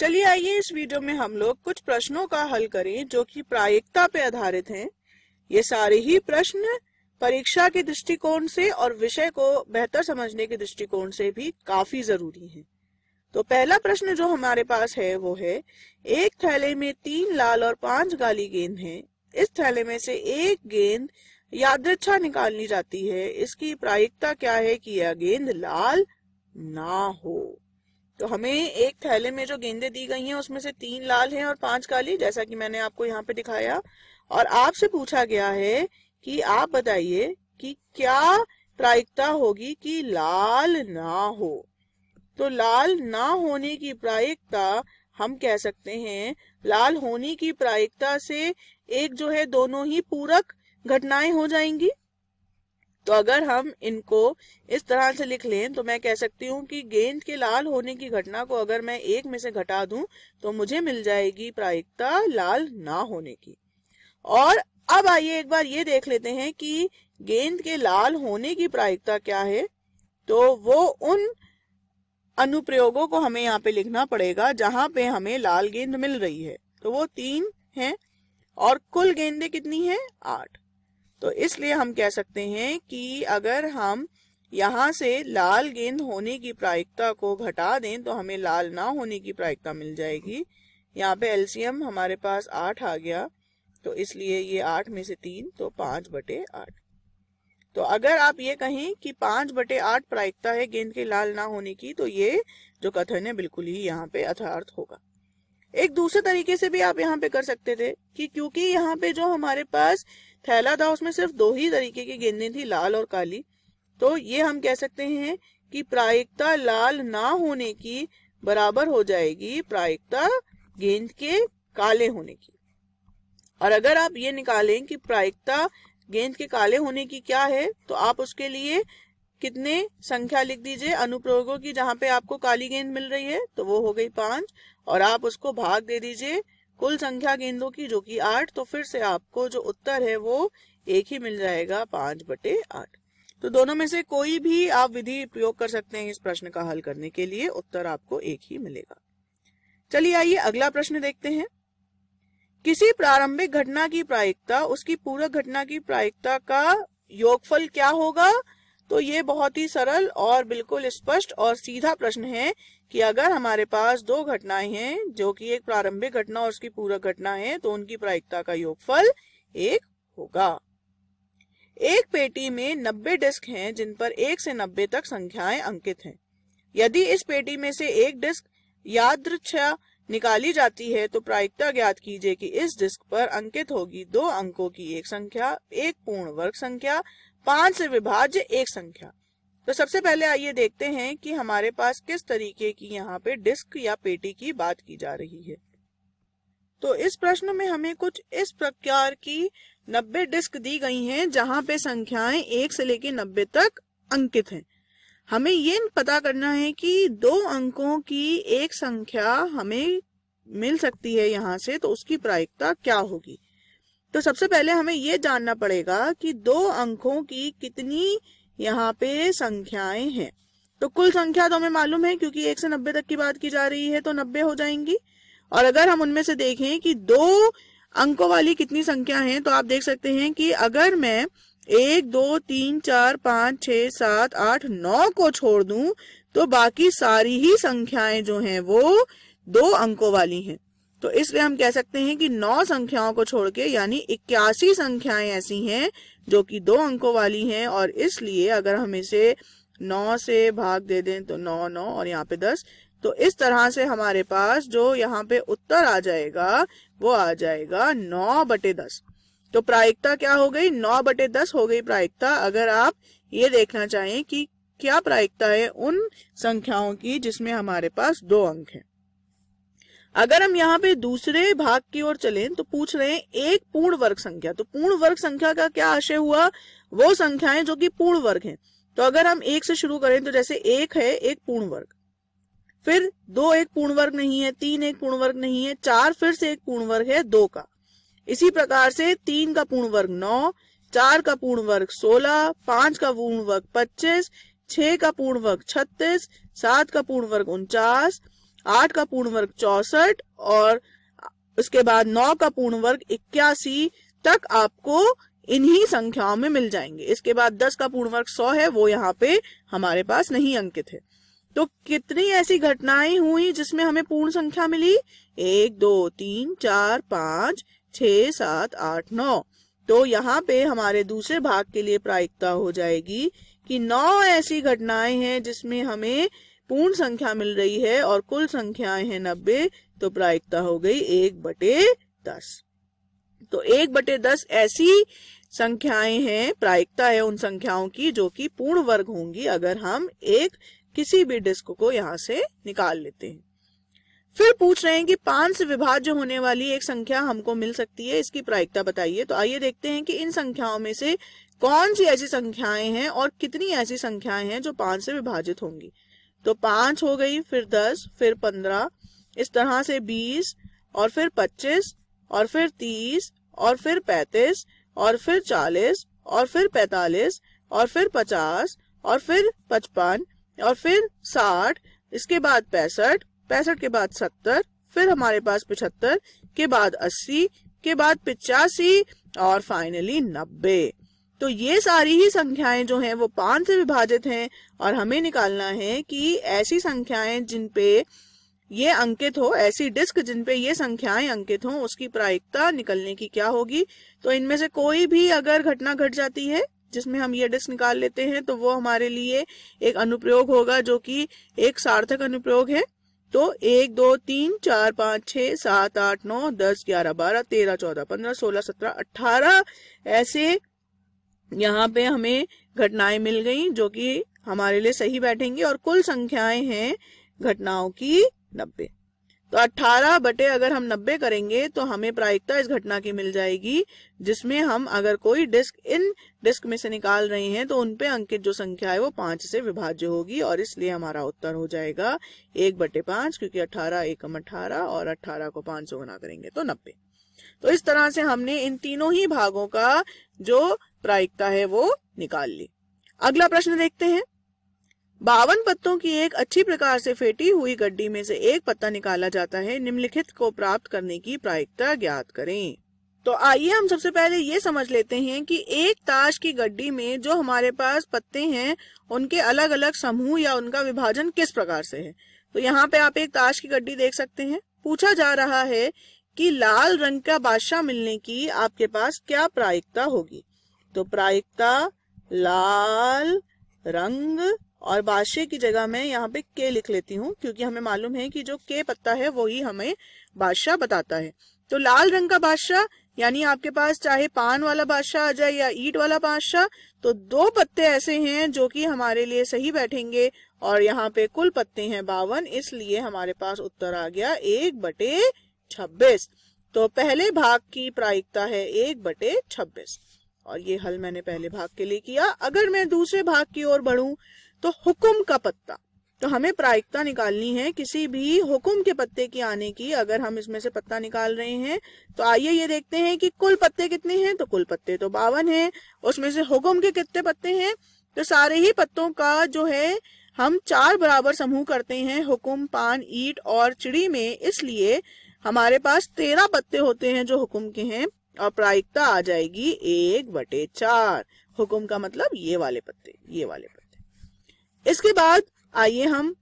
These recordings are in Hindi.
चलिए आइए इस वीडियो में हम लोग कुछ प्रश्नों का हल करें जो कि प्रायिकता पे आधारित हैं ये सारे ही प्रश्न परीक्षा के दृष्टिकोण से और विषय को बेहतर समझने के दृष्टिकोण से भी काफी जरूरी हैं। तो पहला प्रश्न जो हमारे पास है वो है एक थैले में तीन लाल और पांच गाली गेंद हैं। इस थैले में से एक गेंद यादृच्छा निकालनी जाती है इसकी प्रायिकता क्या है कि यह गेंद लाल ना हो तो हमें एक थैले में जो गेंदे दी गई हैं उसमें से तीन लाल हैं और पांच काली जैसा कि मैंने आपको यहाँ पे दिखाया और आपसे पूछा गया है कि आप बताइए कि क्या प्रायिकता होगी कि लाल ना हो तो लाल ना होने की प्रायिकता हम कह सकते हैं लाल होने की प्रायिकता से एक जो है दोनों ही पूरक घटनाएं हो जाएंगी तो अगर हम इनको इस तरह से लिख लें तो मैं कह सकती हूँ कि गेंद के लाल होने की घटना को अगर मैं एक में से घटा दूं तो मुझे मिल जाएगी प्रायिकता लाल ना होने की और अब आइए एक बार ये देख लेते हैं कि गेंद के लाल होने की प्रायिकता क्या है तो वो उन अनुप्रयोगों को हमें यहाँ पे लिखना पड़ेगा जहां पे हमें लाल गेंद मिल रही है तो वो तीन है और कुल गेंदे कितनी है आठ तो इसलिए हम कह सकते हैं कि अगर हम यहाँ से लाल गेंद होने की प्रायिकता को घटा दें तो हमें लाल ना होने की प्रायिकता मिल जाएगी यहाँ पे एलसीएम हमारे पास आठ आ गया तो इसलिए ये आठ में से तीन तो पांच बटे आठ तो अगर आप ये कहें कि पांच बटे आठ प्रायिकता है गेंद के लाल ना होने की तो ये जो कथन है बिल्कुल ही यहाँ पे अथार्थ होगा एक दूसरे तरीके से भी आप यहाँ पे कर सकते थे कि क्योंकि यहाँ पे जो हमारे पास थैला था उसमें सिर्फ दो ही तरीके की गेंदे थी लाल और काली तो ये हम कह सकते हैं कि प्रायिकता लाल ना होने की बराबर हो जाएगी प्रायिकता गेंद के काले होने की और अगर आप ये निकालें कि प्रायिकता गेंद के काले होने की क्या है तो आप उसके लिए कितने संख्या लिख दीजिए अनुप्रयोगों की जहां पे आपको काली गेंद मिल रही है तो वो हो गई पांच और आप उसको भाग दे दीजिए कुल संख्या गेंदों की जो कि आठ तो फिर से आपको जो उत्तर है वो एक ही मिल जाएगा पांच बटे आठ तो दोनों में से कोई भी आप विधि प्रयोग कर सकते हैं इस प्रश्न का हल करने के लिए उत्तर आपको एक ही मिलेगा चलिए आइए अगला प्रश्न देखते हैं किसी प्रारंभिक घटना की प्रायिकता उसकी पूरक घटना की प्रायिकता का योगफल क्या होगा तो ये बहुत ही सरल और बिल्कुल स्पष्ट और सीधा प्रश्न है कि अगर हमारे पास दो घटनाएं हैं जो कि एक प्रारंभिक घटना और उसकी पूरक घटना है तो उनकी प्रायिकता का योगफल एक होगा एक पेटी में नब्बे डिस्क हैं जिन पर एक से नब्बे तक संख्याएं अंकित हैं यदि इस पेटी में से एक डिस्क यादृक्षा निकाली जाती है तो प्रायिकता ज्ञात कीजिए कि इस डिस्क पर अंकित होगी दो अंकों की एक संख्या एक पूर्ण वर्ग संख्या पांच से विभाज्य एक संख्या तो सबसे पहले आइए देखते हैं कि हमारे पास किस तरीके की यहाँ पे डिस्क या पेटी की बात की जा रही है तो इस प्रश्न में हमें कुछ इस प्रकार की 90 डिस्क दी गई हैं जहां पे संख्याएं एक से लेकर 90 तक अंकित हैं हमें ये पता करना है कि दो अंकों की एक संख्या हमें मिल सकती है यहाँ से तो उसकी प्रायिकता क्या होगी तो सबसे पहले हमें ये जानना पड़ेगा कि दो अंकों की कितनी यहाँ पे संख्याएं हैं तो कुल संख्या तो हमें मालूम है क्योंकि एक से नब्बे तक की बात की जा रही है तो नब्बे हो जाएंगी और अगर हम उनमें से देखें कि दो अंकों वाली कितनी संख्या है तो आप देख सकते हैं कि अगर मैं एक दो तीन चार पांच छ सात आठ नौ को छोड़ दूं तो बाकी सारी ही संख्याएं जो हैं वो दो अंकों वाली हैं तो इसलिए हम कह सकते हैं कि नौ संख्याओं को छोड़ के यानी इक्यासी संख्याएं ऐसी हैं जो कि दो अंकों वाली हैं और इसलिए अगर हम इसे नौ से भाग दे दें तो नौ नौ और यहाँ पे दस तो इस तरह से हमारे पास जो यहाँ पे उत्तर आ जाएगा वो आ जाएगा नौ बटे दस तो प्रायिकता क्या हो गई नौ बटे दस हो गई प्रायिकता अगर आप ये देखना चाहें कि क्या प्रायिकता है उन संख्याओं की जिसमें हमारे पास दो अंक हैं अगर हम यहाँ पे दूसरे भाग की ओर चले तो पूछ रहे हैं एक पूर्ण वर्ग संख्या तो पूर्ण वर्ग संख्या का क्या आशय हुआ वो संख्याएं जो कि पूर्ण वर्ग हैं तो अगर हम एक से शुरू करें तो जैसे एक है एक पूर्ण वर्ग फिर दो एक पूर्ण वर्ग नहीं है तीन एक पूर्ण वर्ग नहीं है चार फिर से एक पूर्ण वर्ग है दो का इसी प्रकार से तीन का पूर्ण वर्ग नौ चार का पूर्ण वर्ग सोलह पांच का पूर्ण वर्ग पच्चीस छह का पूर्ण वर्ग छत्तीस सात का पूर्ण वर्ग उनचास आठ का पूर्ण वर्ग चौसठ और उसके बाद नौ का पूर्ण वर्ग इक्यासी तक आपको इन्हीं संख्याओं में मिल जाएंगे इसके बाद दस का पूर्ण वर्ग सौ है वो यहाँ पे हमारे पास नहीं अंकित है तो कितनी ऐसी घटनाएं हुई जिसमें हमें पूर्ण संख्या मिली एक दो तीन चार पांच छ सात आठ नौ तो यहाँ पे हमारे दूसरे भाग के लिए प्रायिकता हो जाएगी कि नौ ऐसी घटनाएं हैं जिसमें हमें पूर्ण संख्या मिल रही है और कुल संख्याएं हैं नब्बे तो प्रायिकता हो गई एक बटे दस तो एक बटे दस ऐसी संख्याएं हैं प्रायिकता है उन संख्याओं की जो कि पूर्ण वर्ग होंगी अगर हम एक किसी भी डिस्क को यहां से निकाल लेते हैं फिर पूछ रहे हैं कि पांच से विभाज्य होने वाली एक संख्या हमको मिल सकती है इसकी प्रायिकता बताइए तो आइए देखते हैं कि इन संख्याओं में से कौन सी ऐसी संख्याएं हैं और कितनी ऐसी संख्याएं हैं जो पांच से विभाजित होंगी तो पांच हो गई फिर दस फिर पंद्रह इस तरह से बीस और फिर पच्चीस और फिर तीस और फिर पैतीस और फिर चालीस और फिर पैतालीस और फिर पचास और फिर पचपन और फिर साठ इसके बाद पैंसठ पैंसठ के बाद सत्तर फिर हमारे पास पिछहत्तर के बाद अस्सी के बाद पिचासी और फाइनली नब्बे तो ये सारी ही संख्याएं जो हैं वो पांच से विभाजित हैं और हमें निकालना है कि ऐसी संख्याएं जिन पे ये अंकित हो ऐसी डिस्क जिन पे ये संख्याएं अंकित हो उसकी प्रायिकता निकलने की क्या होगी तो इनमें से कोई भी अगर घटना घट जाती है जिसमें हम ये डिस्क निकाल लेते हैं तो वो हमारे लिए एक अनुप्रयोग होगा जो कि एक सार्थक अनुप्रयोग है तो एक दो तीन चार पांच छह सात आठ नौ दस ग्यारह बारह तेरह चौदह पंद्रह सोलह सत्रह अट्ठारह ऐसे यहाँ पे हमें घटनाएं मिल गई जो कि हमारे लिए सही बैठेंगी और कुल संख्याएं हैं घटनाओं की नब्बे तो 18 बटे अगर हम 90 करेंगे तो हमें प्रायिकता इस घटना की मिल जाएगी जिसमें हम अगर कोई डिस्क इन डिस्क में से निकाल रहे हैं तो उनपे अंकित जो संख्या है वो पांच से विभाज्य होगी और इसलिए हमारा उत्तर हो जाएगा एक बटे पांच क्योंकि 18 एकम 18 और 18 को पांच से गुना करेंगे तो 90 तो इस तरह से हमने इन तीनों ही भागों का जो प्रायिकता है वो निकाल ली अगला प्रश्न देखते हैं बावन पत्तों की एक अच्छी प्रकार से फेटी हुई गड्डी में से एक पत्ता निकाला जाता है निम्नलिखित को प्राप्त करने की प्रायिकता ज्ञात करें तो आइए हम सबसे पहले ये समझ लेते हैं कि एक ताश की गड्डी में जो हमारे पास पत्ते हैं उनके अलग अलग समूह या उनका विभाजन किस प्रकार से है तो यहाँ पे आप एक ताश की गड्डी देख सकते हैं पूछा जा रहा है कि लाल रंग का बादशाह मिलने की आपके पास क्या प्रायिकता होगी तो प्रायिकता लाल रंग और बादशाह की जगह मैं यहाँ पे के लिख लेती हूँ क्योंकि हमें मालूम है कि जो के पत्ता है वही हमें बादशाह बताता है तो लाल रंग का बादशाह यानी आपके पास चाहे पान वाला बादशाह आ जाए या ईट वाला बादशाह तो दो पत्ते ऐसे हैं जो कि हमारे लिए सही बैठेंगे और यहाँ पे कुल पत्ते हैं बावन इसलिए हमारे पास उत्तर आ गया एक बटे छब्बीस तो पहले भाग की प्रायिकता है एक बटे छब्बीस और ये हल मैंने पहले भाग के लिए किया अगर मैं दूसरे भाग की ओर बढ़ू तो हुक्म का पत्ता तो हमें प्रायिकता निकालनी है किसी भी हुक्म के पत्ते की आने की अगर हम इसमें से पत्ता निकाल रहे हैं तो आइए ये देखते हैं कि कुल पत्ते कितने हैं तो कुल पत्ते तो बावन हैं उसमें से हुक्म के कितने पत्ते हैं तो सारे ही पत्तों का जो है हम चार बराबर समूह करते हैं हुक्म पान ईट और चिड़ी में इसलिए हमारे पास तेरह पत्ते होते हैं जो हुक्म के हैं और प्रायिकता आ जाएगी एक बटे चार हुक्म का मतलब ये वाले पत्ते ये वाले पत्ते इसके बाद आइए हम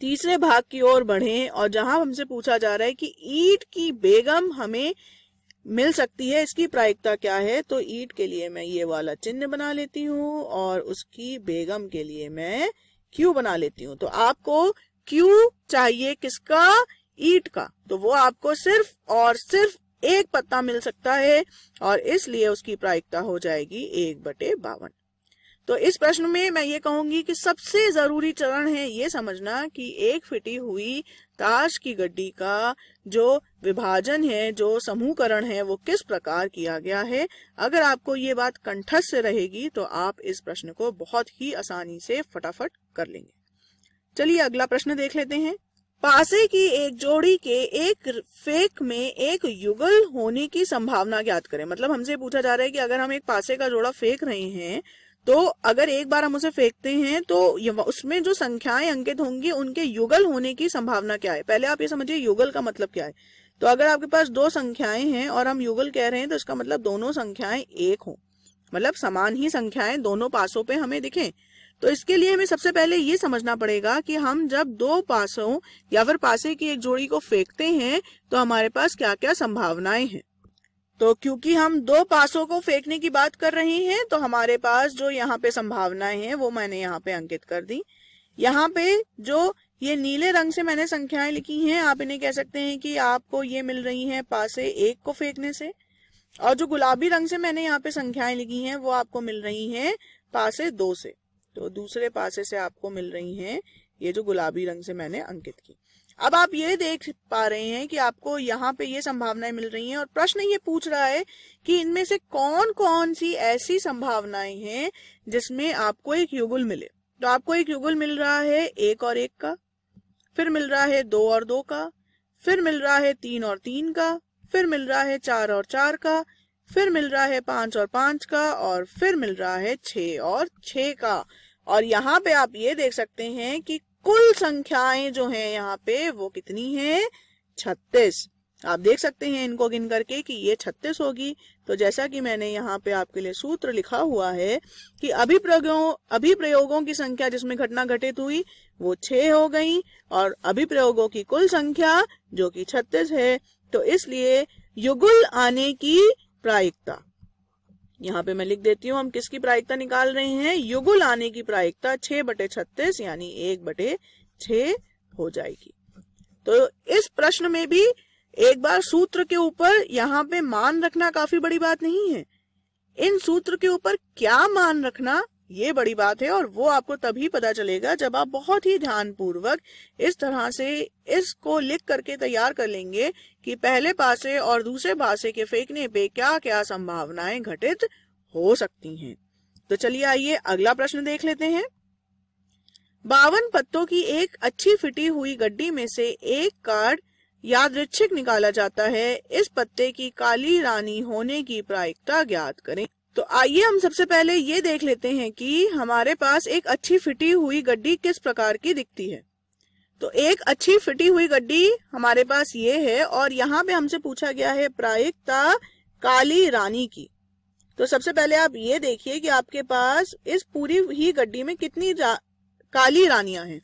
तीसरे भाग की ओर बढ़े और जहां हमसे पूछा जा रहा है कि ईट की बेगम हमें मिल सकती है इसकी प्रायिकता क्या है तो ईट के लिए मैं ये वाला चिन्ह बना लेती हूँ और उसकी बेगम के लिए मैं क्यू बना लेती हूँ तो आपको क्यू चाहिए किसका ईट का तो वो आपको सिर्फ और सिर्फ एक पत्ता मिल सकता है और इसलिए उसकी प्रायिकता हो जाएगी एक बटे बावन तो इस प्रश्न में मैं ये कहूंगी कि सबसे जरूरी चरण है ये समझना कि एक फिटी हुई ताश की गड्डी का जो विभाजन है जो समूहकरण है वो किस प्रकार किया गया है अगर आपको ये बात कंठस्थ रहेगी तो आप इस प्रश्न को बहुत ही आसानी से फटाफट कर लेंगे चलिए अगला प्रश्न देख लेते हैं पासे की एक जोड़ी के एक फेक में एक युगल होने की संभावना ज्ञात करें मतलब हमसे पूछा जा रहा है कि अगर हम एक पासे का जोड़ा फेंक रहे हैं तो अगर एक बार हम उसे फेंकते हैं तो उसमें जो संख्याएं अंकित होंगी उनके युगल होने की संभावना क्या है पहले आप ये समझिए युगल का मतलब क्या है तो अगर आपके पास दो संख्याएं हैं और हम युगल कह रहे हैं तो इसका मतलब दोनों संख्याएं एक हों मतलब समान ही संख्याएं दोनों पासों पे हमें दिखें तो इसके लिए हमें सबसे पहले ये समझना पड़ेगा कि हम जब दो पासों या फिर पासे की एक जोड़ी को फेंकते हैं तो हमारे पास क्या क्या संभावनाएं हैं तो क्योंकि हम दो पासों को फेंकने की बात कर रहे हैं तो हमारे पास जो यहाँ पे संभावनाएं हैं वो मैंने यहाँ पे अंकित कर दी यहाँ पे जो ये नीले रंग से मैंने संख्याएं लिखी हैं आप इन्हें कह सकते हैं कि आपको ये मिल रही हैं पासे एक को फेंकने से और जो गुलाबी रंग से मैंने यहाँ पे संख्याएं लिखी हैं वो आपको मिल रही हैं पासे दो से तो दूसरे पासे से आपको मिल रही हैं ये जो गुलाबी रंग से मैंने अंकित की अब आप ये देख पा रहे हैं कि आपको यहाँ पे ये संभावनाएं मिल रही हैं और प्रश्न ये पूछ रहा है कि इनमें से कौन कौन सी ऐसी संभावनाएं हैं जिसमें आपको एक युगुल मिले तो आपको एक युगुल मिल रहा है एक और एक का फिर मिल रहा है दो और दो का फिर मिल रहा है तीन और तीन का फिर मिल रहा है चार और चार का फिर मिल रहा है पांच और पांच का और फिर मिल रहा है छ और छ का और यहाँ पे आप ये देख सकते हैं कि कुल संख्याएं जो हैं यहाँ पे वो कितनी हैं छत्तीस आप देख सकते हैं इनको गिन करके कि ये छत्तीस होगी तो जैसा कि मैंने यहाँ पे आपके लिए सूत्र लिखा हुआ है कि अभिप्रयोगों अभिप्रयोगों की संख्या जिसमें घटना घटित हुई वो छह हो गई और अभिप्रयोगों की कुल संख्या जो कि छत्तीस है तो इसलिए युगुल आने की प्रायिकता यहाँ पे मैं लिख देती हूँ हम किसकी प्रायिकता निकाल रहे हैं युगुल आने की प्रायिकता छह बटे छत्तीस यानी एक बटे छ हो जाएगी तो इस प्रश्न में भी एक बार सूत्र के ऊपर यहाँ पे मान रखना काफी बड़ी बात नहीं है इन सूत्र के ऊपर क्या मान रखना ये बड़ी बात है और वो आपको तभी पता चलेगा जब आप बहुत ही ध्यान पूर्वक इस तरह से इसको लिख करके तैयार कर लेंगे कि पहले पासे और दूसरे पासे के फेंकने पे क्या क्या संभावनाएं घटित हो सकती हैं तो चलिए आइए अगला प्रश्न देख लेते हैं बावन पत्तों की एक अच्छी फिटी हुई गड्डी में से एक कार्ड यादृच्छिक निकाला जाता है इस पत्ते की काली रानी होने की प्रायिकता ज्ञात करें तो आइए हम सबसे पहले ये देख लेते हैं कि हमारे पास एक अच्छी फिटी हुई गड्डी किस प्रकार की दिखती है तो एक अच्छी फिटी हुई गड्डी हमारे पास ये है और यहाँ पे हमसे पूछा गया है प्रायिकता काली रानी की तो सबसे पहले आप ये देखिए कि आपके पास इस पूरी ही गड्डी में कितनी रा, काली रानियां हैं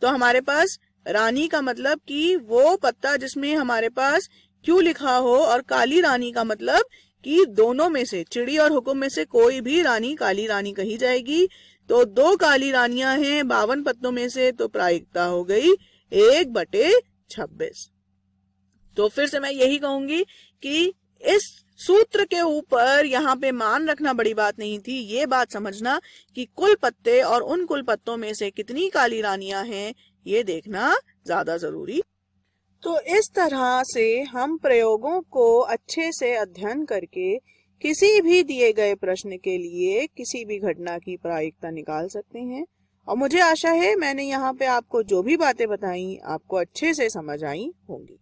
तो हमारे पास रानी का मतलब कि वो पत्ता जिसमें हमारे पास क्यों लिखा हो और काली रानी का मतलब कि दोनों में से चिड़ी और हुकुम में से कोई भी रानी काली रानी कही जाएगी तो दो काली रानियां हैं बावन पत्तों में से तो प्रायिकता हो गई एक बटे छब्बीस तो फिर से मैं यही कहूंगी कि इस सूत्र के ऊपर यहाँ पे मान रखना बड़ी बात नहीं थी ये बात समझना कि कुल पत्ते और उन कुल पत्तों में से कितनी काली रानियां हैं ये देखना ज्यादा जरूरी तो इस तरह से हम प्रयोगों को अच्छे से अध्ययन करके किसी भी दिए गए प्रश्न के लिए किसी भी घटना की प्रायिकता निकाल सकते हैं और मुझे आशा है मैंने यहाँ पे आपको जो भी बातें बताई आपको अच्छे से समझ आई होंगी